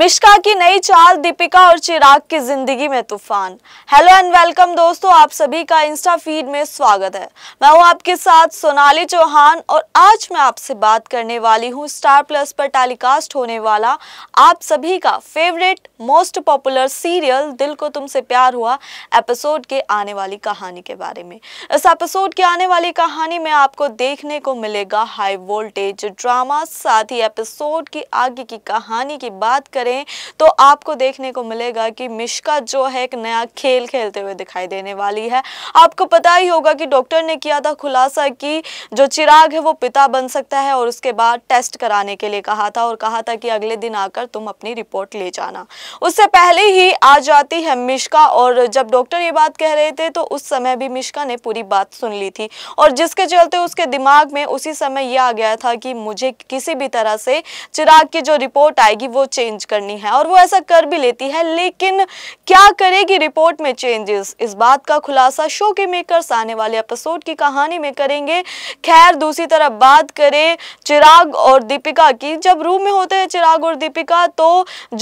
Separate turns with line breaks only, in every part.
मिश्का की नई चाल दीपिका और चिराग की जिंदगी में तूफान हेलो एंड वेलकम दोस्तों आप सभी का इंस्टा फीड में स्वागत है मैं हूं आपके साथ सोनाली चौहान और आज मैं आपसे बात करने वाली हूं स्टार प्लस पर टेलीकास्ट होने वाला आप सभी का फेवरेट मोस्ट पॉपुलर सीरियल दिल को तुमसे प्यार हुआ एपिसोड के आने वाली कहानी के बारे में इस एपिसोड की आने वाली कहानी में आपको देखने को मिलेगा हाई वोल्टेज ड्रामा साथ ही एपिसोड की आगे की कहानी की बात कर करें तो आपको देखने को मिलेगा कि मिश्का जो है एक नया खेल खेलते हुए दिखाई देने वाली है आपको पता ही होगा कि डॉक्टर ने किया था खुलासा कि जो चिराग है वो पिता बन सकता है और उसके बाद टेस्ट कराने के लिए कहा था और कहा था कि अगले दिन आकर तुम अपनी रिपोर्ट ले जाना उससे पहले ही आ जाती है मिश्का और जब डॉक्टर ये बात कह रहे थे तो उस समय भी मिश्का ने पूरी बात सुन ली थी और जिसके चलते उसके दिमाग में उसी समय यह आ गया था कि मुझे किसी भी तरह से चिराग की जो रिपोर्ट आएगी वो चेंज करनी है और वो ऐसा कर भी लेती है लेकिन क्या करेगी रिपोर्ट में चेंजेस इस बात का खुलासा शो के मेकर्स आने वाले एपिसोड की कहानी में करेंगे खैर दूसरी तरफ बात करें चिराग और दीपिका की जब रूम में होते हैं चिराग और दीपिका तो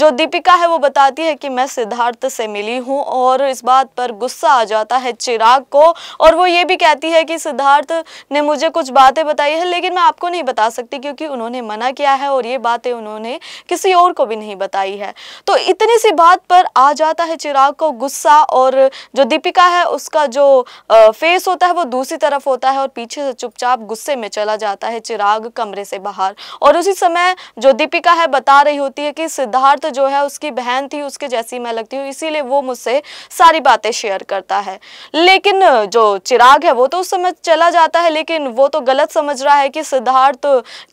जो दीपिका है वो बताती है कि मैं सिद्धार्थ से मिली हूँ और इस बात पर गुस्सा आ जाता है चिराग को और वो ये भी कहती है कि सिद्धार्थ ने मुझे कुछ बातें बताई है लेकिन मैं आपको नहीं बता सकती क्योंकि उन्होंने मना किया है और ये बातें उन्होंने किसी और को भी नहीं नहीं बताई है तो इतनी सी बात पर आ जाता है चिराग को गुस्सा और जो दीपिका है उसका जो फेस होता है वो दूसरी तरफ होता है और पीछे से चुपचाप गुस्से में चला जाता है चिराग कमरे से बाहर और उसी समय जो दीपिका है बता रही होती है कि सिद्धार्थ जो है उसकी बहन थी उसके जैसी मैं लगती हूँ इसीलिए वो मुझसे सारी बातें शेयर करता है लेकिन जो चिराग है वो तो उस समय चला जाता है लेकिन वो तो गलत समझ रहा है कि सिद्धार्थ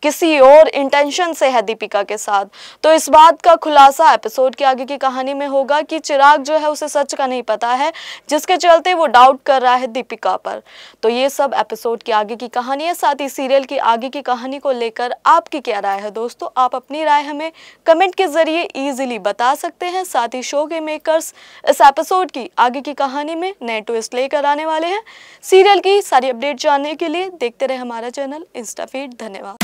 किसी और इंटेंशन से है दीपिका के साथ तो इस बात का खुलासा एपिसोड के आगे की कहानी में होगा कि चिराग जो है उसे सच का नहीं पता है जिसके चलते वो डाउट कर रहा है दीपिका पर तो ये सब एपिसोड के आगे की कहानी है साथ ही सीरियल की आगे की कहानी को लेकर आपकी क्या राय है दोस्तों आप अपनी राय हमें कमेंट के जरिए ईजिली बता सकते हैं साथ ही शो के मेकर्स इस एपिसोड की आगे की कहानी में नए ट्विस्ट लेकर आने वाले हैं सीरियल की सारी अपडेट जानने के लिए देखते रहे हमारा चैनल इंस्टाफीड धन्यवाद